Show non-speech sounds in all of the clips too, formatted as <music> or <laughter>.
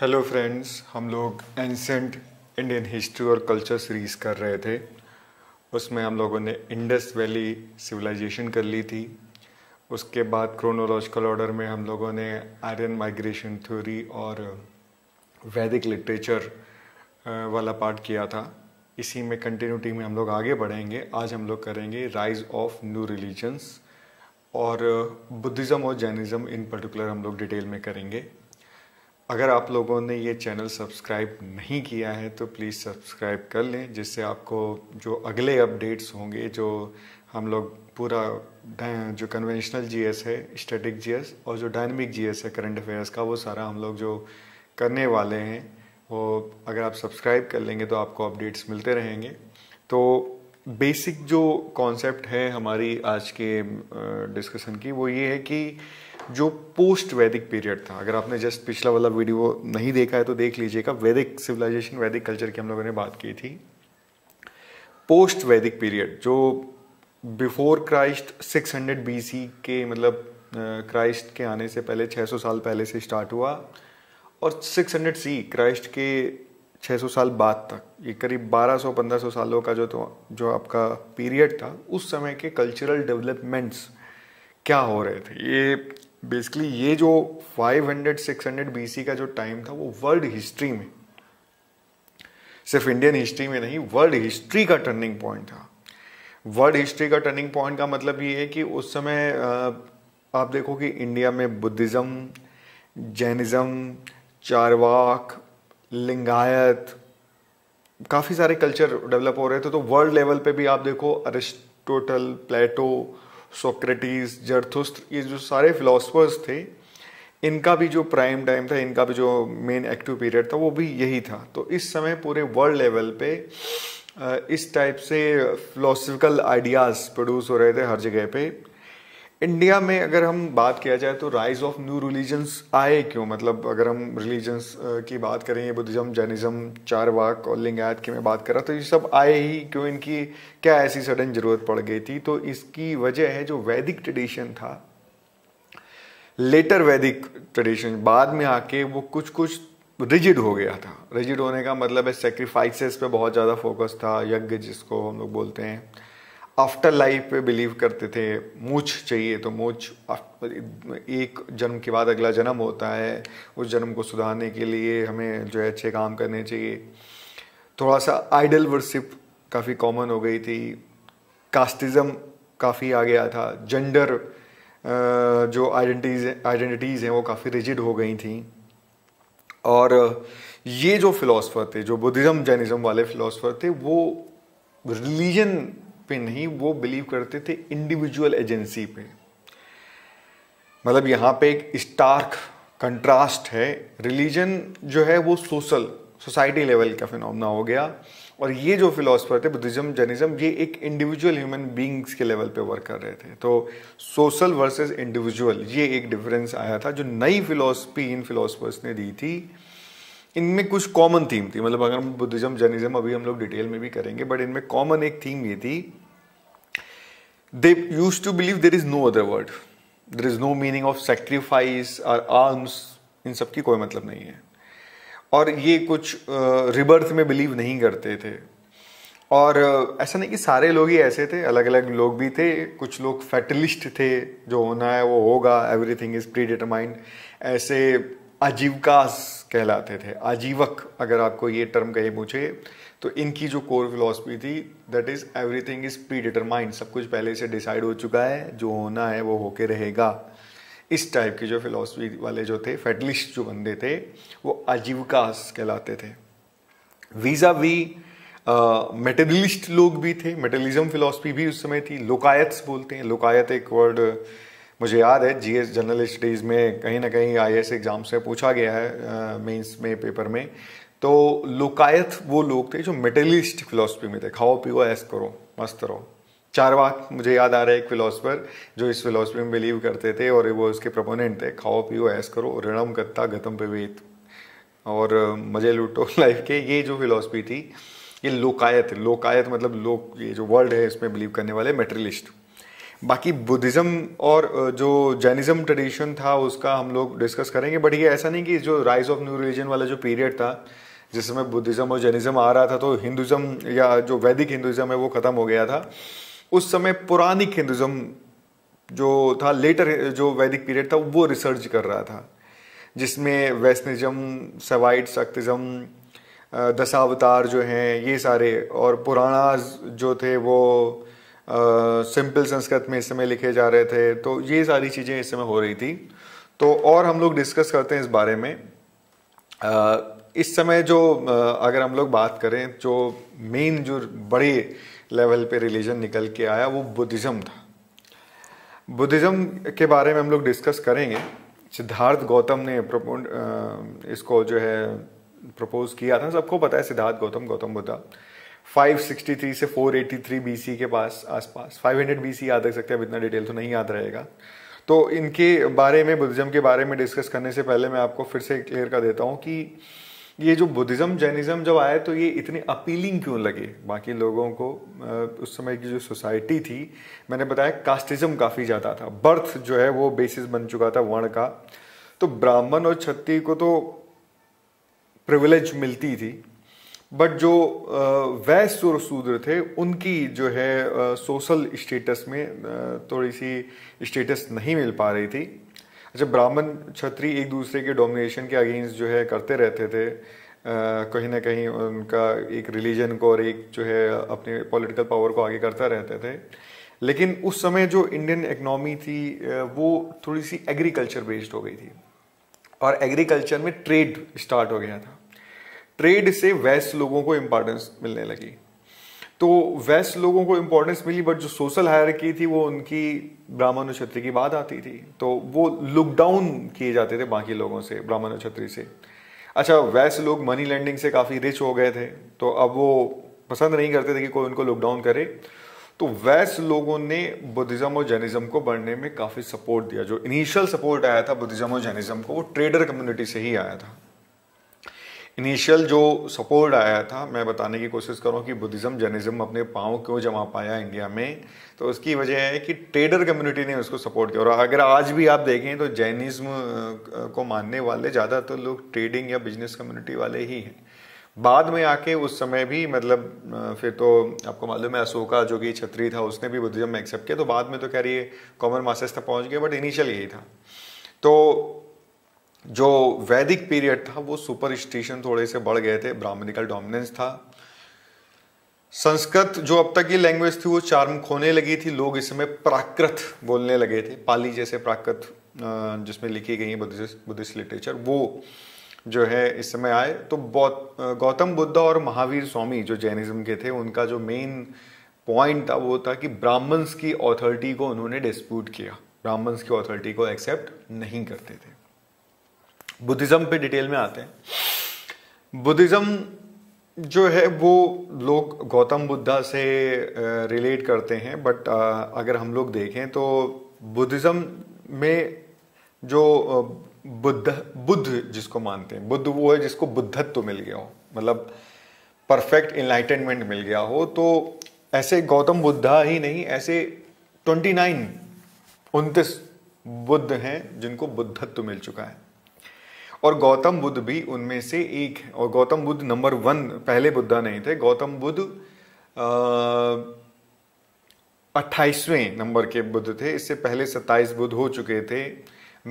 hello friends हम लोग ancient Indian history और कल्चर सीरीज कर रहे थे उसमें हम लोगों ने इंडस वैली सिविलाइजेशन कर ली थी उसके बाद क्रोनोलॉजिकल ऑर्डर में हम लोगों ने आर्यन माइग्रेशन थ्योरी और वैदिक uh, लिटरेचर uh, वाला पार्ट किया था इसी में कंटिन्यूटी में हम लोग आगे बढ़ेंगे आज हम लोग करेंगे राइज ऑफ न्यू रिलीजन्स और बुद्धिज़्म uh, और जैनिज़्म इन पर्टिकुलर हम लोग डिटेल में करेंगे अगर आप लोगों ने ये चैनल सब्सक्राइब नहीं किया है तो प्लीज़ सब्सक्राइब कर लें जिससे आपको जो अगले अपडेट्स होंगे जो हम लोग पूरा जो कन्वेंशनल जीएस है स्टैटिक जीएस और जो डायनमिक जीएस है करंट अफेयर्स का वो सारा हम लोग जो करने वाले हैं वो अगर आप सब्सक्राइब कर लेंगे तो आपको अपडेट्स मिलते रहेंगे तो बेसिक जो कॉन्सेप्ट है हमारी आज के डिस्कशन की वो ये है कि जो पोस्ट वैदिक पीरियड था अगर आपने जस्ट पिछला वाला वीडियो नहीं देखा है तो देख लीजिएगा वैदिक सिविलाइजेशन वैदिक कल्चर की हम लोगों ने बात की थी पोस्ट वैदिक पीरियड जो बिफोर क्राइस्ट 600 हंड्रेड के मतलब क्राइस्ट के आने से पहले 600 साल पहले से स्टार्ट हुआ और 600 हंड्रेड सी क्राइस्ट के 600 साल बाद तक ये करीब 1200-1500 सालों का जो तो जो आपका पीरियड था उस समय के कल्चरल डेवलपमेंट्स क्या हो रहे थे ये बेसिकली ये जो 500 600 बीसी का जो टाइम था वो वर्ल्ड हिस्ट्री में सिर्फ इंडियन हिस्ट्री में नहीं वर्ल्ड हिस्ट्री का टर्निंग पॉइंट था वर्ल्ड हिस्ट्री का टर्निंग पॉइंट का मतलब ये है कि उस समय आप देखो कि इंडिया में बुद्धिज़्म जैनिज़्म चारवाक लिंगायत काफ़ी सारे कल्चर डेवलप हो रहे थे तो वर्ल्ड लेवल पे भी आप देखो अरिस्टोटल प्लेटो सोक्रेटिस जरथुस्त्र ये जो सारे फिलोसफर्स थे इनका भी जो प्राइम टाइम था इनका भी जो मेन एक्टिव पीरियड था वो भी यही था तो इस समय पूरे वर्ल्ड लेवल पे इस टाइप से फिलोसफिकल आइडियाज़ प्रोड्यूस हो रहे थे हर जगह पे इंडिया में अगर हम बात किया जाए तो राइज ऑफ न्यू रिलीजन्स आए क्यों मतलब अगर हम रिलीजन्स की बात करें ये बुद्धिज़्म जैनिज़्म चारवाक और लिंगायत की मैं बात कर रहा तो ये सब आए ही क्यों इनकी क्या ऐसी सडन ज़रूरत पड़ गई थी तो इसकी वजह है जो वैदिक ट्रेडिशन था लेटर वैदिक ट्रेडिशन बाद में आके वो कुछ कुछ रिजिड हो गया था रिजिड होने का मतलब है सेक्रीफाइसेस पे बहुत ज़्यादा फोकस था यज्ञ जिसको हम लोग बोलते हैं आफ्टर लाइफ पे बिलीव करते थे मूछ चाहिए तो मूछ एक जन्म के बाद अगला जन्म होता है उस जन्म को सुधारने के लिए हमें जो है अच्छे काम करने चाहिए थोड़ा सा आइडल वर्शिप काफ़ी कॉमन हो गई थी कास्टिज़म काफ़ी आ गया था जेंडर जो आइडेंटिटीज़ आइडेंटिटीज़ हैं वो काफ़ी रिजिड हो गई थी और ये जो फिलोसफर थे जो बुद्धिज़्म जैनिज़्म वाले फ़िलासफ़र थे वो रिलीजन पे नहीं वो बिलीव करते थे इंडिविजुअल एजेंसी पे मतलब यहाँ पे एक स्टार्क कंट्रास्ट है रिलीजन जो है वो सोशल सोसाइटी लेवल का फिनोमना हो गया और ये जो फिलोसफर थे बुद्धिज्म जर्निज्म ये एक इंडिविजुअल ह्यूमन बींग्स के लेवल पे वर्क कर रहे थे तो सोशल वर्सेस इंडिविजुअल ये एक डिफरेंस आया था जो नई फिलोसफी इन फिलोसफर्स ने दी थी इनमें कुछ कॉमन थीम थी मतलब अगर हम बुद्धिज्म जर्निज्म अभी हम लोग डिटेल में भी करेंगे बट इनमें कॉमन एक थीम ये थी they used to believe there is no other word there is no meaning of sacrifice और आर्म्स इन सब की कोई मतलब नहीं है और ये कुछ रिबर्थ में बिलीव नहीं करते थे और ऐसा नहीं कि सारे लोग ही ऐसे थे अलग अलग लोग भी थे कुछ लोग फैटलिस्ट थे जो होना है वो होगा एवरीथिंग इज़ प्री डिटरमाइंड ऐसे आजीवकास कहलाते थे आजीवक अगर आपको ये टर्म कहे पूछे तो इनकी जो कोर फिलोसफी थी that is everything is predetermined सब कुछ पहले से डिसाइड हो चुका है जो होना है वो होके रहेगा इस टाइप की जो फिलोसफी वाले जो थे फेडलिस्ट जो बंदे थे वो अजीवकास कहलाते थे वीज़ा वी मेटेलिस्ट लोग भी थे मेटेलिज्म फिलोसफी भी उस समय थी लोकायत्स बोलते हैं लोकायत एक वर्ड मुझे याद है जी एस जनरल स्टडीज़ में कहीं ना कहीं आई एस एग्ज़ाम से पूछा गया है मेंस में पेपर में तो लुकायत वो लोग थे जो मेटलिस्ट फिलोसफी में थे खाओ पियो ऐस करो मस्त रहो चार वाक मुझे याद आ रहा है एक फिलोसफर जो इस फिलोसफी में बिलीव करते थे और वो उसके प्रपोनेंट थे खाओ पियो ऐस करो ऋणम गत्ता गतम विवेत और मजे लूटो लाइफ <laughs> के ये जो फिलोसफी थी ये लोकायत लोकायत मतलब लोक ये जो वर्ल्ड है इसमें बिलीव करने वाले मेटेरियलिस्ट बाकी बुद्धिज़्म और जो जैनिज़्म ट्रेडिशन था उसका हम लोग डिस्कस करेंगे बट ये ऐसा नहीं कि जो राइज ऑफ न्यू रिलीजन वाला जो पीरियड था जिसमें बुद्धिज़्म और जैनिज़्म आ रहा था तो हिंदुज़म या जो वैदिक हिंदुज़म है वो ख़त्म हो गया था उस समय पुरानिक हिंदुज़म जो था लेटर जो वैदिक पीरियड था वो रिसर्च कर रहा था जिसमें वैष्णिज्म सवाइट शक्तिज़म दशावतार जो हैं ये सारे और पुराना जो थे वो सिंपल संस्कृत में इस समय लिखे जा रहे थे तो ये सारी चीज़ें इस समय हो रही थी तो और हम लोग डिस्कस करते हैं इस बारे में आ, इस समय जो अगर हम लोग बात करें जो मेन जो बड़े लेवल पे रिलीजन निकल के आया वो बुद्धिज़्म था बुद्धिज़्म के बारे में हम लोग डिस्कस करेंगे सिद्धार्थ गौतम ने इसको जो है प्रपोज किया था सबको पता है सिद्धार्थ गौतम गौतम बुद्धा 563 से 483 बीसी के पास आसपास 500 बीसी याद रख सकते हैं अब इतना डिटेल तो नहीं याद रहेगा तो इनके बारे में बुद्धिज़्म के बारे में डिस्कस करने से पहले मैं आपको फिर से क्लियर कर देता हूँ कि ये जो बुद्धिज़्म जैनिज़्म जब आया तो ये इतने अपीलिंग क्यों लगे बाकी लोगों को उस समय की जो सोसाइटी थी मैंने बताया कास्टिज़्म काफ़ी ज़्यादा था बर्थ जो है वो बेसिस बन चुका था वर्ण का तो ब्राह्मण और क्षत्रिय को तो प्रिविलेज मिलती थी बट जो वैश्य और शूद्र थे उनकी जो है सोशल स्टेटस में थोड़ी सी स्टेटस नहीं मिल पा रही थी अच्छा ब्राह्मण छत्री एक दूसरे के डोमिनेशन के अगेंस्ट जो है करते रहते थे कहीं ना कहीं उनका एक रिलीजन को और एक जो है अपने पॉलिटिकल पावर को आगे करता रहते थे लेकिन उस समय जो इंडियन इकनॉमी थी वो थोड़ी सी एग्रीकल्चर बेस्ड हो गई थी और एग्रीकल्चर में ट्रेड स्टार्ट हो गया था ट्रेड से वेस्ट लोगों को इम्पोर्टेंस मिलने लगी तो वेस्ट लोगों को इम्पोर्टेंस मिली बट जो सोशल हायर की थी वो उनकी ब्राह्मण क्षत्रिय की बात आती थी तो वो लुकडाउन किए जाते थे बाकी लोगों से ब्राह्मण क्षत्रिय से अच्छा वैसे लोग मनी लैंडिंग से काफ़ी रिच हो गए थे तो अब वो पसंद नहीं करते थे कि कोई उनको लुकडाउन करे तो वैसे लोगों ने बुद्धिज़्म और जैनिज़्म को बढ़ने में काफ़ी सपोर्ट दिया जो इनिशियल सपोर्ट आया था बुद्धिज़्म और जैनिज़्म को वो ट्रेडर कम्युनिटी से ही आया था इनिशियल जो सपोर्ट आया था मैं बताने की कोशिश करूँ कि बुद्धिज़्म जर्निज़म अपने पाँव क्यों जमा पाया इंडिया में तो उसकी वजह है कि ट्रेडर कम्युनिटी ने उसको सपोर्ट किया और अगर आज भी आप देखें तो जैनिज़्म को मानने वाले ज़्यादातर तो लोग ट्रेडिंग या बिजनेस कम्युनिटी वाले ही हैं बाद में आके उस समय भी मतलब फिर तो आपको मालूम है अशोका जो कि छत्री था उसने भी बुद्धिज़्म में एक्सेप्ट किया तो बाद में तो कह रही है कॉमन मासेस तक पहुँच गया बट इनिशियल यही था तो जो वैदिक पीरियड था वो सुपरस्टिशन थोड़े से बढ़ गए थे ब्राह्मणिकल डोमिनेंस था संस्कृत जो अब तक की लैंग्वेज थी वो चार्म खोने लगी थी लोग इसमें प्राकृत बोलने लगे थे पाली जैसे प्राकृत जिसमें लिखी गई है बुद्धिस्ट लिटरेचर वो जो है इस समय आए तो बहुत गौतम बुद्ध और महावीर स्वामी जो जैनिज्म के थे उनका जो मेन पॉइंट था वो था कि ब्राह्मण्स की अथॉरिटी को उन्होंने डिस्प्यूट किया ब्राह्मण्स की अथॉरिटी को एक्सेप्ट नहीं करते थे बुद्धिज़्म पे डिटेल में आते हैं बुद्धिज़्म जो है वो लोग गौतम बुद्धा से रिलेट करते हैं बट अगर हम लोग देखें तो बुद्धिज़्म में जो बुद्ध बुद्ध जिसको मानते हैं बुद्ध वो है जिसको बुद्धत्व मिल गया हो मतलब परफेक्ट इनलाइटनमेंट मिल गया हो तो ऐसे गौतम बुद्धा ही नहीं ऐसे ट्वेंटी नाइन उनतीस बुद्ध हैं जिनको बुद्धत्व मिल चुका है और गौतम बुद्ध भी उनमें से एक है और गौतम बुद्ध नंबर वन पहले बुद्धा नहीं थे गौतम बुद्ध अट्ठाईसवें नंबर के बुद्ध थे इससे पहले सत्ताईस बुद्ध हो चुके थे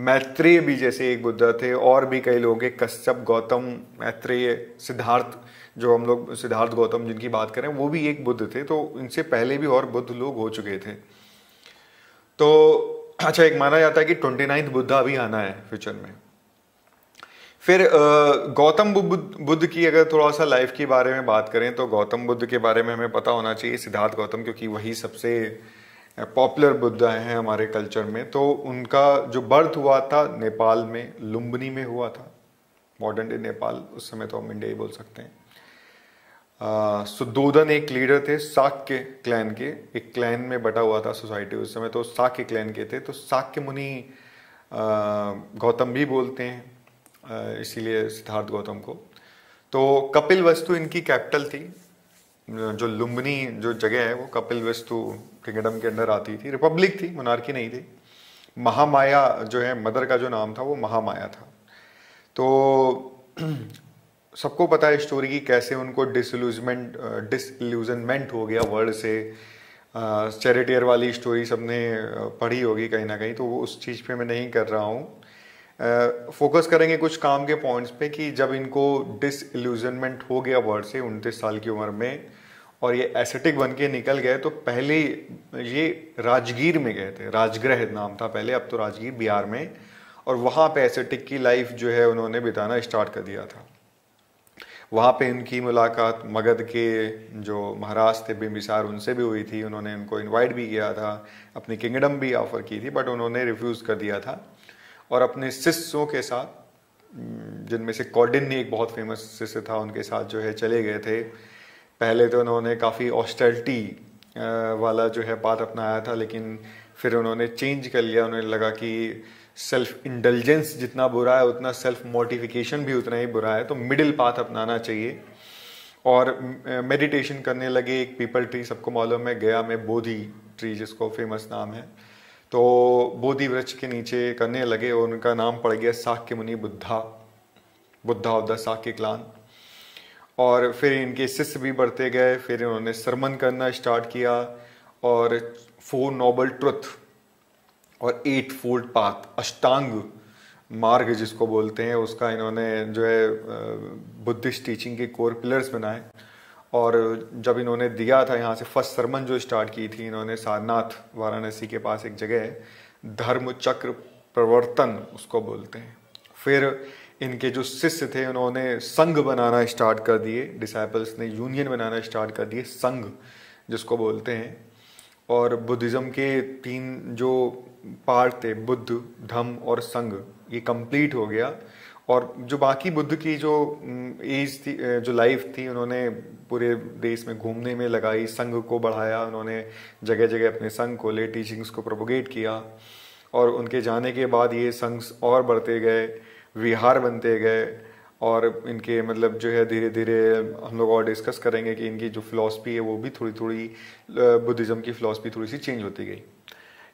मैत्रेय भी जैसे एक बुद्धा थे और भी कई लोग हैं कश्यप गौतम मैत्रेय सिद्धार्थ जो हम लोग सिद्धार्थ गौतम जिनकी बात करें वो भी एक बुद्ध थे तो इनसे पहले भी और बुद्ध लोग हो चुके थे तो अच्छा एक माना जाता है कि ट्वेंटी नाइन्थ बुद्धा भी आना है फ्यूचर में फिर गौतम बुद्ध की अगर थोड़ा सा लाइफ के बारे में बात करें तो गौतम बुद्ध के बारे में हमें पता होना चाहिए सिद्धार्थ गौतम क्योंकि वही सबसे पॉपुलर बुद्ध हैं हमारे कल्चर में तो उनका जो बर्थ हुआ था नेपाल में लुम्बनी में हुआ था मॉडर्न डे नेपाल उस समय तो हम इंडिया ही बोल सकते हैं सुदोधन एक लीडर थे साक के क्लैन के एक क्लैन में बटा हुआ था सोसाइटी उस समय तो साक के क्लैन के थे तो साक के मुनि गौतम भी बोलते हैं इसीलिए सिद्धार्थ गौतम को तो कपिल वस्तु इनकी कैपिटल थी जो लुम्बनी जो जगह है वो कपिल वस्तु किंगडम के अंदर आती थी रिपब्लिक थी मुनारकी नहीं थी महामाया जो है मदर का जो नाम था वो महामाया था तो <clears throat> सबको पता है स्टोरी की कैसे उनको डिसल्यूजमेंट डिसल्यूजनमेंट हो गया वर्ल्ड से चैरिटियर वाली स्टोरी सबने पढ़ी होगी कहीं ना कहीं तो वो उस चीज़ पे मैं नहीं कर रहा हूँ फोकस करेंगे कुछ काम के पॉइंट्स पे कि जब इनको डिसल्यूजनमेंट हो गया वर्ड से उनतीस साल की उम्र में और ये एसेटिक बन के निकल गए तो पहले ये राजगीर में गए थे राजगृह नाम था पहले अब तो राजगीर बिहार में और वहाँ पे एसेटिक की लाइफ जो है उन्होंने बिताना स्टार्ट कर दिया था वहाँ पे इनकी मुलाकात मगध के जो महाराज थे बिम्बिसार उनसे भी हुई थी उन्होंने इनको इनवाइट भी किया था अपनी किंगडम भी ऑफ़र की थी बट उन्होंने रिफ्यूज़ कर दिया था और अपने शिष्यों के साथ जिनमें से ने एक बहुत फेमस शिष्य था उनके साथ जो है चले गए थे पहले तो उन्होंने काफ़ी ऑस्टेलिटी वाला जो है पाथ अपनाया था लेकिन फिर उन्होंने चेंज कर लिया उन्हें लगा कि सेल्फ इंटेलिजेंस जितना बुरा है उतना सेल्फ मोटिफिकेशन भी उतना ही बुरा है तो मिडिल पाथ अपनाना चाहिए और मेडिटेशन करने लगे एक पीपल ट्री सबको मालूम है गया में बोधी ट्री जिसको फेमस नाम है तो बोधि वृक्ष के नीचे करने लगे और उनका नाम पड़ गया Shakya Muni Buddha Buddha of the Shakya clan और फिर इनके शिष्य भी बढ़ते गए फिर इन्होंने सरमन करना स्टार्ट किया और फोर नोबल ट्रुथ और एट फोल्ड पाथ अष्टांग मार्ग जिसको बोलते हैं उसका इन्होंने जो है बुद्धिस्ट टीचिंग के कोर पिलर्स बनाए और जब इन्होंने दिया था यहाँ से फर्स्ट सरमन जो स्टार्ट की थी इन्होंने सारनाथ वाराणसी के पास एक जगह है धर्म चक्र प्रवर्तन उसको बोलते हैं फिर इनके जो शिष्य थे उन्होंने संघ बनाना स्टार्ट कर दिए डिसाइपल्स ने यूनियन बनाना स्टार्ट कर दिए संघ जिसको बोलते हैं और बुद्धिज़्म के तीन जो पार्ट थे बुद्ध धम और संघ ये कंप्लीट हो गया और जो बाकी बुद्ध की जो एज थी जो लाइफ थी उन्होंने पूरे देश में घूमने में लगाई संघ को बढ़ाया उन्होंने जगह जगह अपने संघ को ले टीचिंग्स को प्रोपोगेट किया और उनके जाने के बाद ये संघ और बढ़ते गए विहार बनते गए और इनके मतलब जो है धीरे धीरे हम लोग और डिस्कस करेंगे कि इनकी जो फिलॉसफी है वो भी थोड़ी थोड़ी बुद्धिज़्म की फ़िलासफ़ी थोड़ी सी चेंज होती गई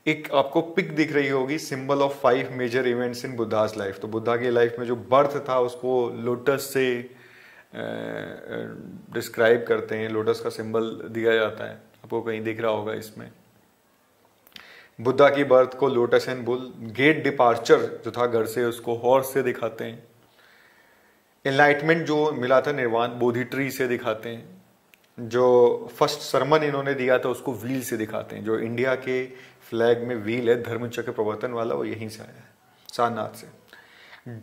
एक आपको पिक दिख रही होगी symbol of five major events in Buddha's life तो बुद्धा की लाइफ में जो बर्थ था उसको लोटस से डिस्क्राइब करते हैं लोटस का सिंबल दिया जाता है आपको कहीं दिख रहा होगा इसमें बुद्धा की बर्थ को lotus and bull great departure जो था घर से उसको हॉर्स से दिखाते हैं इनलाइटमेंट जो मिला था निर्वाण बोधि ट्री से दिखाते हैं जो फर्स्ट सरमन इन्होंने दिया था उसको व्हील से दिखाते हैं जो इंडिया के फ्लैग में व्हील है धर्मचक्र प्रवर्तन वाला वो यहीं से आया है सारनाथ से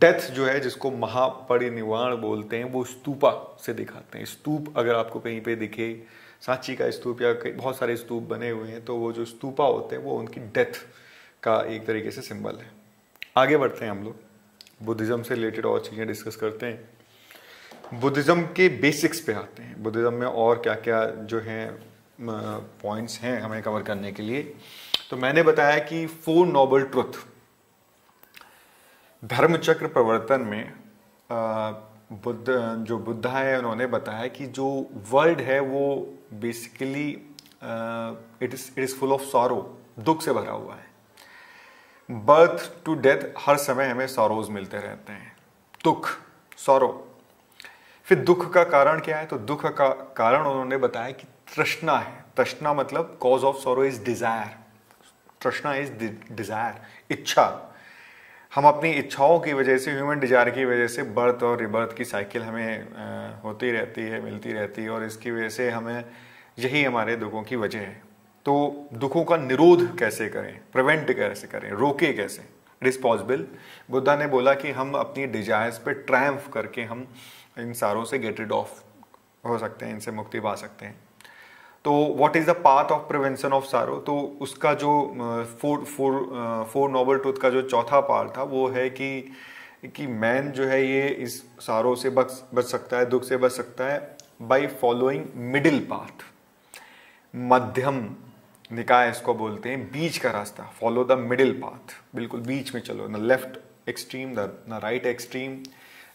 डेथ जो है जिसको महापरिनिर्वाण बोलते हैं वो स्तूपा से दिखाते हैं स्तूप अगर आपको कहीं पे दिखे सांची का स्तूप या बहुत सारे स्तूप बने हुए हैं तो वो जो स्तूपा होते हैं वो उनकी डेथ का एक तरीके से सिंबल है आगे बढ़ते हैं हम लोग बुद्धिज़्म से रिलेटेड और चीज़ें डिस्कस करते हैं बुद्धिज़्म के बेसिक्स पे आते हैं बुद्धिज़्म में और क्या क्या जो हैं पॉइंट्स हैं हमें कवर करने के लिए तो मैंने बताया कि फोर नोबल ट्रुथ धर्म चक्र प्रवर्तन में बुद्ध जो बुद्धा है उन्होंने बताया कि जो वर्ल्ड है वो basically it is it is full of sorrow दुख से भरा हुआ है बर्थ टू डेथ हर समय हमें सॉरोज मिलते रहते हैं दुख सॉरो फिर दुख का कारण क्या है तो दुख का कारण उन्होंने बताया कि तृष्णा है तृष्णा मतलब cause of sorrow is desire तृष्णा इज डिजायर इच्छा हम अपनी इच्छाओं की वजह से ह्यूमन डिजायर की वजह से बर्थ और रिबर्थ की साइकिल हमें होती रहती है मिलती रहती है और इसकी वजह से हमें यही हमारे दुखों की वजह है तो दुखों का निरोध कैसे करें प्रिवेंट कैसे करें रोके कैसे इट इज़ पॉसिबल बुद्धा ने बोला कि हम अपनी डिजायर्स पे ट्रैम्फ करके हम इन सारों से गेट रिड ऑफ हो सकते हैं इनसे मुक्ति पा सकते हैं तो what is the path of prevention of sorrow तो उसका जो four four four noble truth का जो चौथा पार्ट था वो है कि कि मैन जो है ये इस सारो से बच बच सकता है दुख से बच सकता है बाय फॉलोइंग मिडिल पाथ मध्यम निकाय इसको बोलते हैं बीच का रास्ता फॉलो द मिडिल पाथ बिल्कुल बीच में चलो ना लेफ्ट एक्सट्रीम ना राइट एक्सट्रीम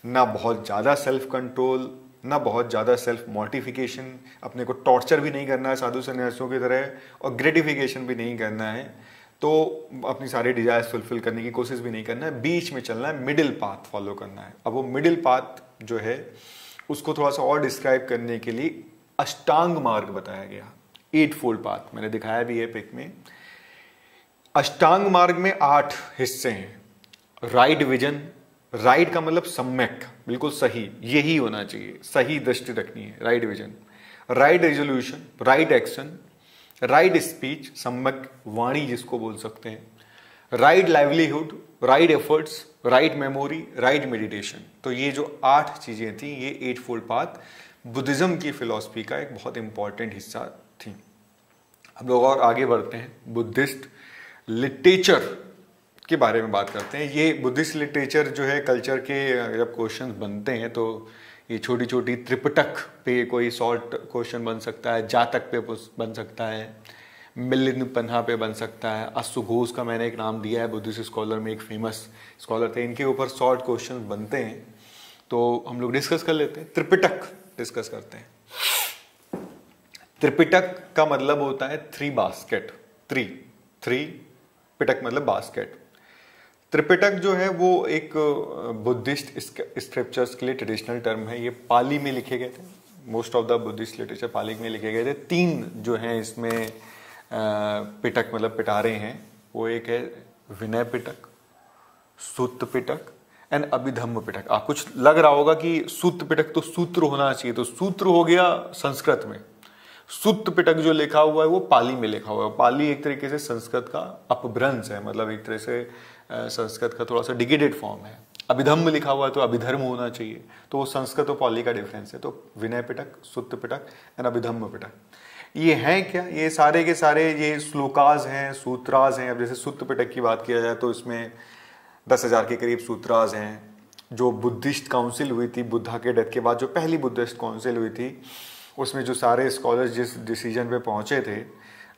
ना बहुत ज़्यादा सेल्फ कंट्रोल ना बहुत ज़्यादा सेल्फ मोटिफिकेशन अपने को टॉर्चर भी नहीं करना है साधु सन्यासियों की तरह और ग्रेटिफिकेशन भी नहीं करना है तो अपनी सारी डिजायर्स फुलफिल करने की कोशिश भी नहीं करना है बीच में चलना है मिडिल पाथ फॉलो करना है अब वो मिडिल पाथ जो है उसको थोड़ा सा और डिस्क्राइब करने के लिए अष्टांग मार्ग बताया गया एट फोल्ड पाथ मैंने दिखाया भी है पिक में अष्टांग मार्ग में आठ हिस्से हैं राइट विजन राइट का मतलब सम्यक बिल्कुल सही यही होना चाहिए सही दृष्टि रखनी है right vision right resolution right action right speech सम्यक वाणी जिसको बोल सकते हैं right livelihood right efforts right memory right meditation तो ये जो आठ चीज़ें थी ये एट फोल्ड पाथ बुद्धिज़्म की फिलॉसफी का एक बहुत इंपॉर्टेंट हिस्सा थी हम लोग और आगे बढ़ते हैं बुद्धिस्ट लिटरेचर के बारे में बात करते हैं ये बुद्धिस्ट लिटरेचर जो है कल्चर के जब क्वेश्चन बनते हैं तो ये छोटी छोटी त्रिपटक पे कोई सॉल्ट क्वेश्चन बन सकता है जातक पे बन सकता है मिलिन पन्हा पे बन सकता है अस्सु घोष का मैंने एक नाम दिया है बुद्धिस्ट स्कॉलर में एक फेमस स्कॉलर थे इनके ऊपर सॉल्ट क्वेश्चन बनते हैं तो हम लोग डिस्कस कर लेते हैं त्रिपिटक डिस्कस करते हैं त्रिपिटक का मतलब होता है थ्री बास्केट थ्री थ्री पिटक मतलब बास्केट त्रिपिटक जो है वो एक बुद्धिस्ट स्क्रिप्चर्स के लिए ट्रेडिशनल टर्म है ये पाली में लिखे गए थे most of the Buddhist literature Pali में लिखे गए थे तीन जो हैं इसमें पिटक मतलब पिटारे हैं वो एक है विनय पिटक सूत पिटक एंड अभिधम्म पिटक आप कुछ लग रहा होगा कि सूत पिटक तो सूत्र होना चाहिए तो सूत्र हो गया संस्कृत में सूत पिटक जो लिखा हुआ है वो पाली में लिखा हुआ है पाली एक तरीके से संस्कृत का अपभ्रंश है मतलब एक तरह से संस्कृत का थोड़ा सा डिगेडेड फॉर्म है अभिधम्म लिखा हुआ है तो अभिधर्म होना चाहिए तो वो संस्कृत और पॉली का डिफरेंस है तो विनय पिटक सुत्त पिटक एंड अभिधम्म पिटक ये हैं क्या ये सारे के सारे ये श्लोकाज हैं सूत्राज हैं अब जैसे सुत्त पिटक की बात किया जाए तो इसमें दस हज़ार के करीब सूत्राज हैं जो बुद्धिस्ट काउंसिल हुई थी बुद्धा के डेथ के बाद जो पहली बुद्धिस्ट काउंसिल हुई थी उसमें जो सारे स्कॉलर्स जिस डिसीजन पे पहुँचे थे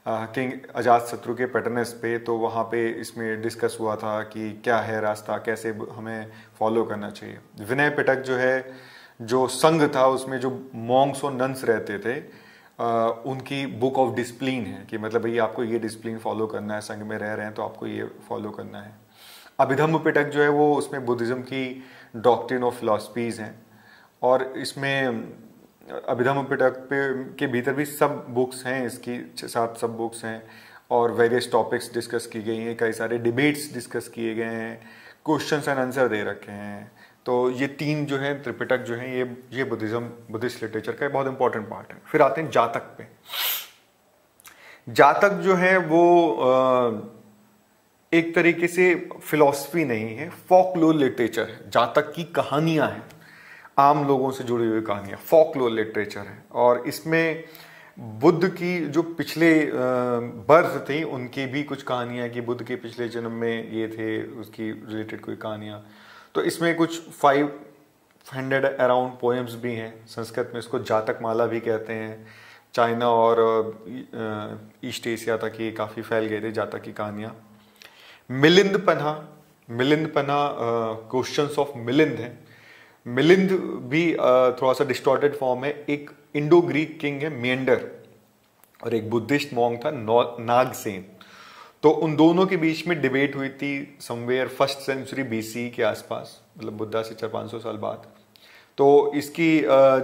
किंग अजात शत्रु के पैटर्नस पे तो वहाँ पे इसमें डिस्कस हुआ था कि क्या है रास्ता कैसे हमें फॉलो करना चाहिए विनय पिटक जो है जो संघ था उसमें जो मॉन्ग्स और नंस रहते थे आ, उनकी बुक ऑफ डिसप्लिन है कि मतलब भैया आपको ये डिसप्लिन फॉलो करना है संघ में रह रहे हैं तो आपको ये फॉलो करना है अभिधम्ब पिटक जो है वो उसमें बुद्धिज़्म की डॉक्ट्रिन और फिलासफीज़ हैं और इसमें अभिधम पिटक पे के भीतर भी सब बुक्स हैं इसकी सात सब बुक्स हैं और वेरियस टॉपिक्स डिस्कस की गई हैं कई सारे डिबेट्स डिस्कस किए गए हैं क्वेश्चन एंड आंसर दे रखे हैं तो ये तीन जो है त्रिपिटक जो है ये ये बुद्धिज़्म बुद्धिस्ट लिटरेचर का बहुत इंपॉर्टेंट पार्ट है फिर आते हैं जातक पे जातक जो है वो एक तरीके से फिलॉसफी नहीं है फोकलोर लिटरेचर है जातक की कहानियां हैं आम लोगों से जुड़ी हुई कहानियाँ फोकलोर लिटरेचर है और इसमें बुद्ध की जो पिछले बर्थ थी उनकी भी कुछ कहानियाँ कि बुद्ध के पिछले जन्म में ये थे उसकी रिलेटेड कोई कहानियाँ तो इसमें कुछ फाइव हंड्रेड अराउंड पोएम्स भी हैं संस्कृत में इसको जातक माला भी कहते हैं चाइना और ईस्ट एशिया तक ये काफ़ी फैल गए थे जातक की कहानियाँ मिलिंद पन्हा मिलिंद पन्हा क्वेश्चंस ऑफ मिलिंद हैं मिलिंद भी थोड़ा सा डिस्टॉर्टेड फॉर्म है एक इंडो ग्रीक किंग है मेंडर और एक बुद्धिस्ट मॉन्ग था नागसेन तो उन दोनों के बीच में डिबेट हुई थी समवेयर फर्स्ट सेंचुरी बीसी के आसपास मतलब बुद्धा से चार पाँच सौ साल बाद तो इसकी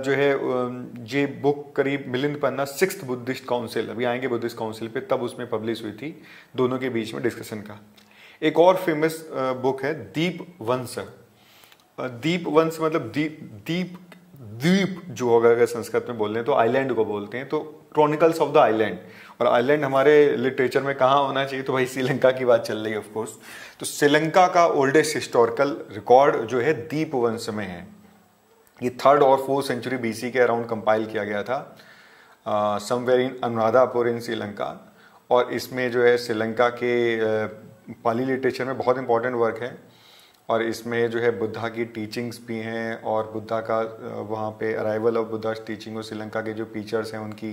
जो है ये बुक करीब Milinda Panha six Buddhist council अभी आएंगे बुद्धिस्ट काउंसिल पे तब उसमें पब्लिश हुई थी दोनों के बीच में डिस्कशन का एक और फेमस बुक है दीप वंसर दीप वंश मतलब दीप दीप द्वीप जो अगर संस्कृत में बोल रहे हैं तो आइलैंड को बोलते हैं तो क्रॉनिकल्स ऑफ द आइलैंड और आइलैंड हमारे लिटरेचर में कहाँ होना चाहिए तो भाई श्रीलंका की बात चल रही है ऑफकोर्स तो श्रीलंका का ओल्डेस्ट हिस्टोरिकल रिकॉर्ड जो है दीप वंश में है ये थर्ड और फोर्थ सेंचुरी बी के अराउंड कंपाइल किया गया था somewhere in Anuradhapura in Sri Lanka और इसमें जो है श्रीलंका के पाली uh, लिटरेचर में बहुत इंपॉर्टेंट वर्क है और इसमें जो है बुद्धा की टीचिंग्स भी हैं और बुद्धा का वहाँ पे अराइवल ऑफ बुद्धा टीचिंग और श्रीलंका के जो टीचर्स हैं उनकी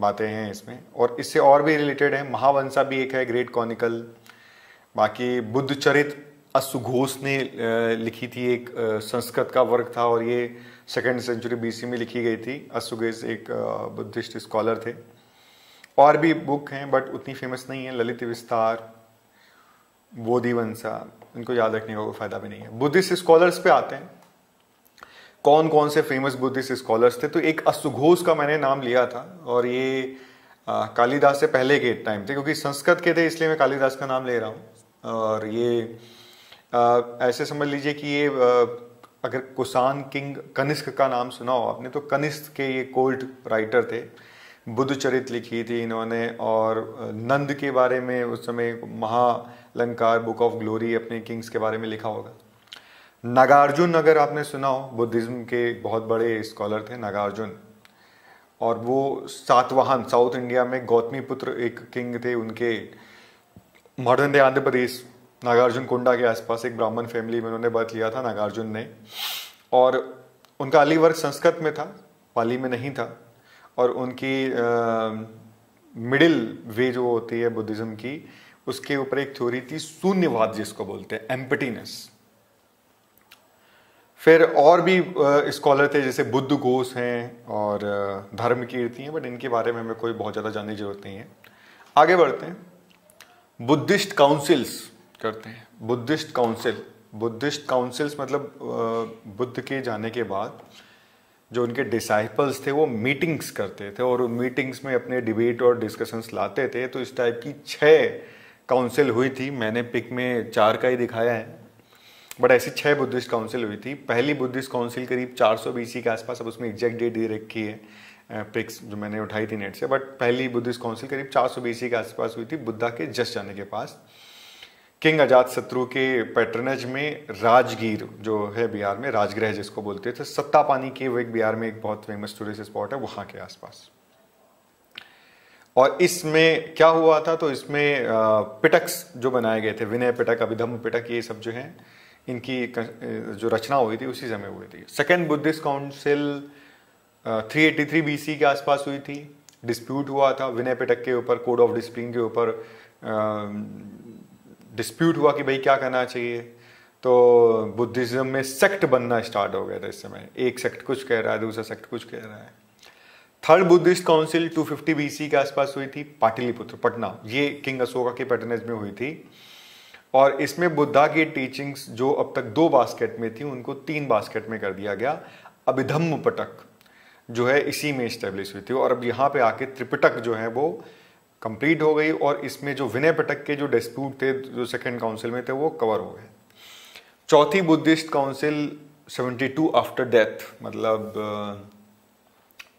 बातें हैं इसमें और इससे और भी रिलेटेड है महावंशा भी एक है ग्रेट कॉनिकल बाकी बुद्ध चरित असुघोष ने लिखी थी एक संस्कृत का वर्क था और ये सेकेंड सेंचुरी बीसी में लिखी गई थी असुघोष एक बुद्धिस्ट स्कॉलर थे और भी बुक हैं बट उतनी फेमस नहीं है ललित विस्तार बोधिवंशा इनको याद रखने का कोई फायदा भी नहीं है बुद्धिस्ट स्कॉलर्स पे आते हैं कौन कौन से फेमस बुद्धिस्ट स्कॉलर्स थे तो एक असुघोष का मैंने नाम लिया था और ये कालिदास से पहले के टाइम थे क्योंकि संस्कृत के थे इसलिए मैं कालिदास का नाम ले रहा हूँ और ये आ, ऐसे समझ लीजिए कि ये आ, अगर कुसान किंग कनिष्क का नाम सुना हो आपने तो कनिष्क के ये कोल्ड राइटर थे बुद्ध चरित लिखी थी इन्होंने और नंद के बारे में उस समय महालंकार बुक ऑफ ग्लोरी अपने किंग्स के बारे में लिखा होगा नागार्जुन अगर आपने सुना हो बुद्धिज़्म के बहुत बड़े स्कॉलर थे नागार्जुन और वो सातवाहन साउथ इंडिया में गौतमी पुत्र एक किंग थे उनके मॉडर्न डे आंध्र प्रदेश नागार्जुन कुंडा के आसपास एक ब्राह्मण फैमिली में उन्होंने बर्थ लिया था नागार्जुन ने और उनका अली वर्ग संस्कृत में था पाली में नहीं था और उनकी मिडिल वे जो होती है बुद्धिज़्म की उसके ऊपर एक थ्योरी थी शून्यवाद जिसको बोलते हैं एम्पटीनेस फिर और भी स्कॉलर थे जैसे बुद्ध घोष हैं और धर्म कीर्ति हैं बट इनके बारे में हमें कोई बहुत ज़्यादा जानने की जरूरत नहीं है आगे बढ़ते हैं बुद्धिस्ट काउंसिल्स करते हैं बुद्धिस्ट काउंसिल बुद्धिस्ट काउंसिल्स मतलब बुद्ध के जाने के बाद जो उनके डिसाइपल्स थे वो मीटिंग्स करते थे और उन मीटिंग्स में अपने डिबेट और डिस्कशंस लाते थे तो इस टाइप की छः काउंसिल हुई थी मैंने पिक में चार का ही दिखाया है बट ऐसी छः बुद्धिस्ट काउंसिल हुई थी पहली बुद्धिस्ट काउंसिल करीब 400 सौ के आसपास अब उसमें एग्जैक्ट डेट दे रखी है पिक्स जो मैंने उठाई थी नेट से बट पहली बुद्धिस्ट काउंसिल करीब 400 सौ के आसपास हुई थी बुद्धा के जस्ट जाने के पास किंग अजात शत्रु के पैटर्नज में राजगीर जो है बिहार में राजगृह जिसको बोलते थे तो सत्ता पानी के वो एक बिहार में एक बहुत फेमस टूरिस्ट स्पॉट है वहां के आसपास और इसमें क्या हुआ था तो इसमें पिटक्स जो बनाए गए थे विनय पिटक अभिधम पिटक ये सब जो हैं इनकी जो रचना हुई थी उसी समय हुई थी सेकेंड बुद्धिस्ट काउंसिल 383 बीसी के आसपास हुई थी डिस्प्यूट हुआ था विनय पिटक के ऊपर कोड ऑफ डिसिप्लिन के ऊपर डिस्प्यूट हुआ कि भाई क्या करना चाहिए तो बुद्धिज़्म में सेक्ट बनना स्टार्ट हो गया था इस समय एक सेक्ट कुछ कह रहा है दूसरा सेक्ट कुछ कह रहा है third Buddhist council 250 fifty C के आसपास हुई थी पाटलिपुत्र पटना ये किंग अशोका के पटनेज में हुई थी और इसमें बुद्धा की टीचिंग्स जो अब तक दो बास्केट में थी उनको तीन बास्केट में कर दिया गया अभिधम्म पटक जो है इसी में इस्टेब्लिश हुई थी और अब यहाँ पे आके त्रिपिटक जो है वो कंप्लीट हो गई और इसमें जो विनय पटक के जो डिस्प्यूट थे जो सेकेंड काउंसिल में थे वो कवर हो गए चौथी बुद्धिस्ट काउंसिल 72 आफ्टर डेथ मतलब आ,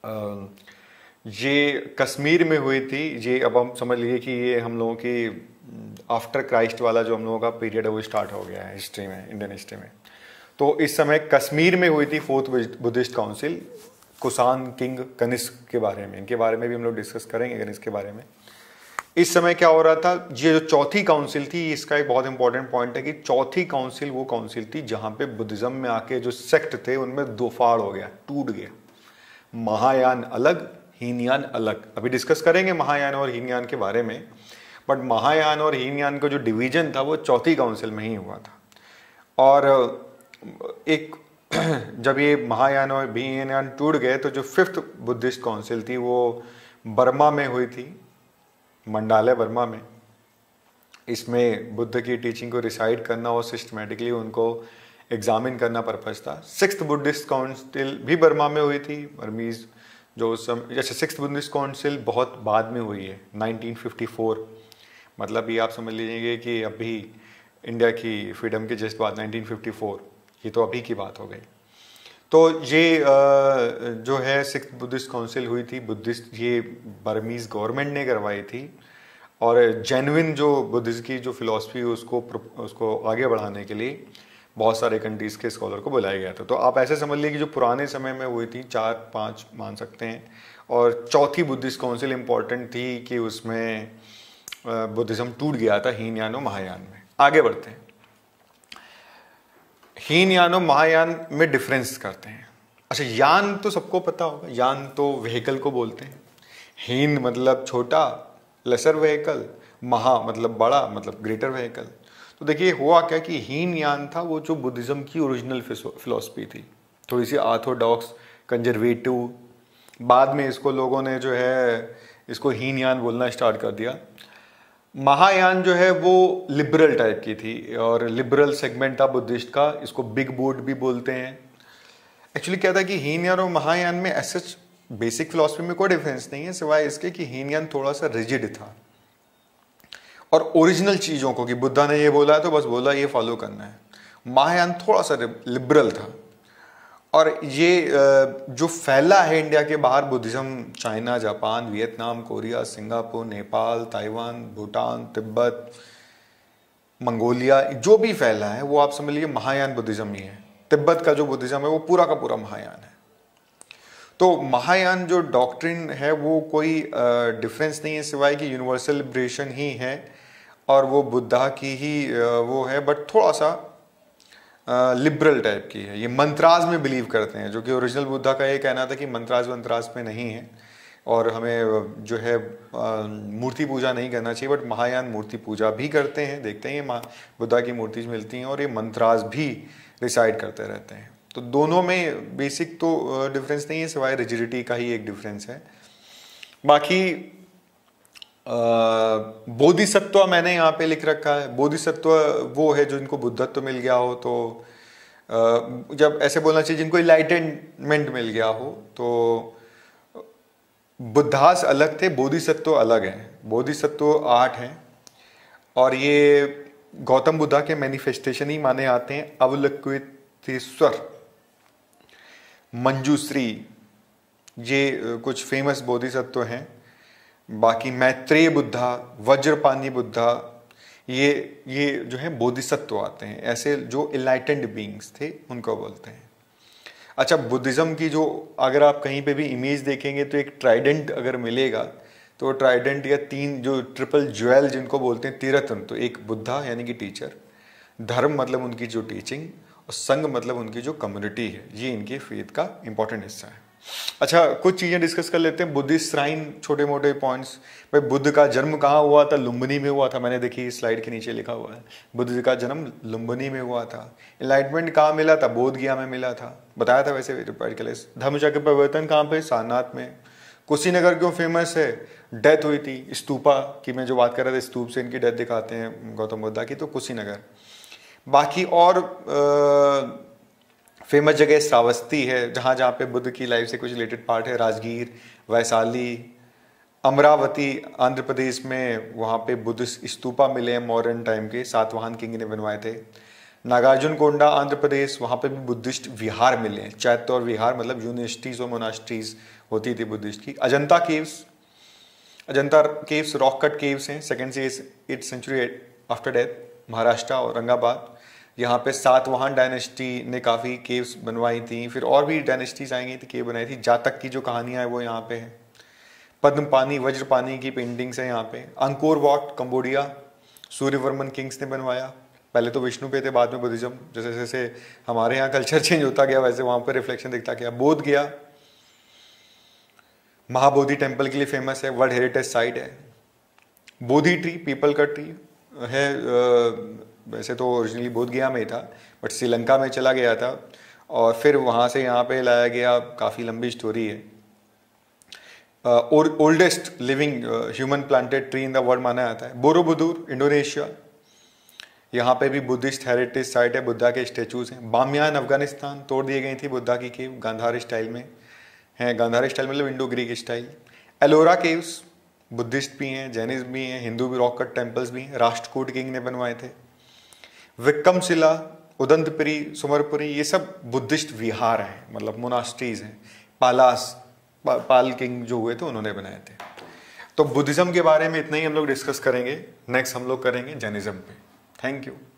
आ, ये कश्मीर में हुई थी ये अब हम समझ लीजिए कि ये हम लोगों की आफ्टर क्राइस्ट वाला जो हम लोगों का पीरियड है वो स्टार्ट हो गया है हिस्ट्री में इंडियन हिस्ट्री में तो इस समय कश्मीर में हुई थी fourth Buddhist council Kushan king Kanishka के बारे में इनके बारे में भी हम लोग डिस्कस करेंगे कनिस के बारे में इस समय क्या हो रहा था ये जो चौथी काउंसिल थी इसका एक बहुत इंपॉर्टेंट पॉइंट है कि चौथी काउंसिल वो काउंसिल थी जहाँ पे बुद्धिज्म में आके जो सेक्ट थे उनमें दो हो गया टूट गया महायान अलग हीनयान अलग अभी डिस्कस करेंगे महायान और हीनयान के बारे में बट महायान और हीनयान का जो डिवीजन था वो चौथी काउंसिल में ही हुआ था और एक <clears throat> जब ये महायान और भीनयान टूट गए तो जो फिफ्थ बुद्धिस्ट काउंसिल थी वो बर्मा में हुई थी मंडालय वर्मा में इसमें बुद्ध की टीचिंग को रिसाइड करना और सिस्टमेटिकली उनको एग्जामिन करना पर्पज़ था सिक्स बुद्धिस्ट काउंसिल भी बर्मा में हुई थी बर्मीज़ जो उस समय अच्छा सिक्स बुद्धिस्ट काउंसिल बहुत बाद में हुई है 1954 मतलब ये आप समझ लीजिए कि अभी इंडिया की फ्रीडम के जस्ट बाद 1954 ये तो अभी की बात हो गई तो ये जो है सिख बुद्धिस्ट काउंसिल हुई थी बुद्धिस्ट ये बर्मीज़ गवर्नमेंट ने करवाई थी और जेनविन जो बुद्धिस्ट की जो फिलोसफी उसको उसको आगे बढ़ाने के लिए बहुत सारे कंट्रीज़ के स्कॉलर को बुलाया गया था तो आप ऐसे समझ लीजिए कि जो पुराने समय में हुई थी चार पाँच मान सकते हैं और चौथी बुद्धिस्ट काउंसिल इम्पॉर्टेंट थी कि उसमें बुद्धिज़्म टूट गया था हीन यान और महायान में आगे बढ़ते हैं हीन यान और महायान में डिफरेंस करते हैं अच्छा यान तो सबको पता होगा यान तो व्हीकल को बोलते हैं हीन मतलब छोटा लेसर व्हीकल महा मतलब बड़ा मतलब ग्रेटर व्हीकल तो देखिए हुआ क्या कि हीन यान था वो जो बुद्धिज़्म की ओरिजिनल फिलोसफी थी थोड़ी सी आर्थोडॉक्स कंजर्वेटिव बाद में इसको लोगों ने जो है इसको हीन यान बोलना स्टार्ट कर दिया महायान जो है वो लिबरल टाइप की थी और लिबरल सेगमेंट था बुद्धिस्ट का इसको बिग बोर्ड भी बोलते हैं एक्चुअली क्या था कि हीनयान और महायान में ऐसे सच बेसिक फिलोसफी में कोई डिफरेंस नहीं है सिवाय इसके कि हीनयान थोड़ा सा रिजिड था और ओरिजिनल चीज़ों को कि बुद्धा ने ये बोला है तो बस बोला ये फॉलो करना है महायान थोड़ा सा लिबरल था और ये जो फैला है इंडिया के बाहर Buddhism China Japan Vietnam Korea Singapore Nepal Taiwan Bhutan Tibet Mongolia जो भी फैला है वो आप समझ लीजिए महायान बुद्धिज़्म ही है तिब्बत का जो बुद्धिज़्म है वो पूरा का पूरा महायान है तो महायान जो डॉक्ट्रिन है वो कोई डिफरेंस नहीं है सिवाय कि यूनिवर्सल लिब्रेशन ही है और वो बुद्धा की ही वो है बट थोड़ा सा लिबरल टाइप की है ये मंत्राज में बिलीव करते हैं जो कि ओरिजिनल बुद्धा का ये कहना था कि मंत्राज मंत्राज में नहीं है और हमें जो है मूर्ति पूजा नहीं करना चाहिए बट महायान मूर्ति पूजा भी करते हैं देखते हैं ये बुद्धा की मूर्ति मिलती हैं और ये मंत्राज भी रिसाइड करते रहते हैं तो दोनों में बेसिक तो डिफरेंस नहीं है सिवाय रिजिडिटी का ही एक डिफरेंस है बाकी बोधिसत्व मैंने यहाँ पे लिख रखा है बोधिसत्व वो है जो इनको बुद्धत्व मिल गया हो तो आ, जब ऐसे बोलना चाहिए जिनको इलाइटेनमेंट मिल गया हो तो बुद्धास अलग थे बोधिसत्व अलग हैं बोधिसत्व आठ हैं और ये गौतम बुद्धा के मैनिफेस्टेशन ही माने आते हैं अवलक्वितेश्वर मंजूश्री ये कुछ फेमस बोधिसत्व हैं बाकी मैत्रेय बुद्धा वज्रपानी बुद्धा ये ये जो है बोधिसत्व आते हैं ऐसे जो इलाइटेंड बींग्स थे उनको बोलते हैं अच्छा बुद्धिज़्म की जो अगर आप कहीं पे भी इमेज देखेंगे तो एक ट्राइडेंट अगर मिलेगा तो ट्राइडेंट या तीन जो ट्रिपल ज्वेल जिनको बोलते हैं तीरथन तो एक बुद्धा यानी कि टीचर धर्म मतलब उनकी जो टीचिंग और संघ मतलब उनकी जो कम्युनिटी है ये इनके फेथ का इंपॉर्टेंट हिस्सा है अच्छा कुछ चीज़ें डिस्कस कर लेते हैं बुद्धिस्ट श्राइन छोटे मोटे पॉइंट्स भाई बुद्ध का जन्म कहाँ हुआ था लुम्बनी में हुआ था मैंने देखी स्लाइड के नीचे लिखा हुआ है बुद्ध का जन्म लुम्बनी में हुआ था इलाइटमेंट कहाँ मिला था बोध गया में मिला था बताया था वैसे पर्टिकुलर धर्मशा के परिवर्तन कहाँ पे सारनाथ में कुशीनगर क्यों फेमस है डेथ हुई थी स्तूपा की मैं जो बात कर रहा था स्तूप से इनकी डेथ दिखाते हैं गौतम बुद्धा की तो कुशीनगर बाकी और आ, फेमस जगह श्रावस्ती है जहाँ जहाँ पे बुद्ध की लाइफ से कुछ रिलेटेड पार्ट है राजगीर वैशाली अमरावती आंध्र प्रदेश में वहाँ पे बुद्ध स्तूपा मिले हैं मॉडर्न टाइम के सातवाहन किंग ने बनवाए थे नागार्जुन कोंडा आंध्र प्रदेश वहाँ पे भी बुद्धिस्ट विहार मिले हैं चैत्य और विहार मतलब यूनिवर्सिटीज़ और मोनास्ट्रीज होती थी बुद्धिस्ट की Ajanta caves Ajanta caves rock cut caves हैं सेकेंड से eight century after death Maharashtra और यहाँ पे सातवाहन डायनेस्टी ने काफ़ी केव्स बनवाई थी फिर और भी डायनेस्टीज आई गई थी केव बनाई थी जातक की जो कहानियाँ है वो यहाँ पे है पद्म पानी वज्रपानी की पेंटिंग्स हैं यहाँ पे Angkor Wat Cambodia Suryavarman kings ने बनवाया पहले तो विष्णु पे थे बाद में बुद्धिज्म जैसे जैसे हमारे यहाँ कल्चर चेंज <laughs> होता गया वैसे वहाँ पर रिफ्लेक्शन दिखता गया बोध गया महाबोधि टेम्पल के लिए फेमस है वर्ल्ड हेरिटेज साइट है बोधि ट्री पीपल का ट्री है वैसे तो ओरिजिनली बोध गया में ही था बट श्रीलंका में चला गया था और फिर वहाँ से यहाँ पे लाया गया काफ़ी लंबी स्टोरी है oldest living human planted tree in the world माना जाता है बोरोबुदूर इंडोनेशिया यहाँ पे भी बुद्धिस्ट हेरिटेज साइट है बुद्धा के स्टेचूज हैं बामियान अफगानिस्तान तोड़ दिए गई थी बुद्धा की केव गांधार स्टाइल में हैं गांधार स्टाइल मतलब Indo Greek style Ellora caves Buddhist भी हैं जैनिज भी हैं हिंदू भी रॉक कट टेम्पल्स भी हैं राष्ट्रकूट किंग ने बनवाए थे विक्रमशिला उदंतपुरी सुमरपुरी ये सब बुद्धिस्ट विहार हैं मतलब मोनास्ट्रीज हैं पालास पा, पाल किंग जो हुए थे उन्होंने बनाए थे तो बुद्धिज़्म के बारे में इतना ही हम लोग डिस्कस करेंगे नेक्स्ट हम लोग करेंगे जैनिज़्म पे थैंक यू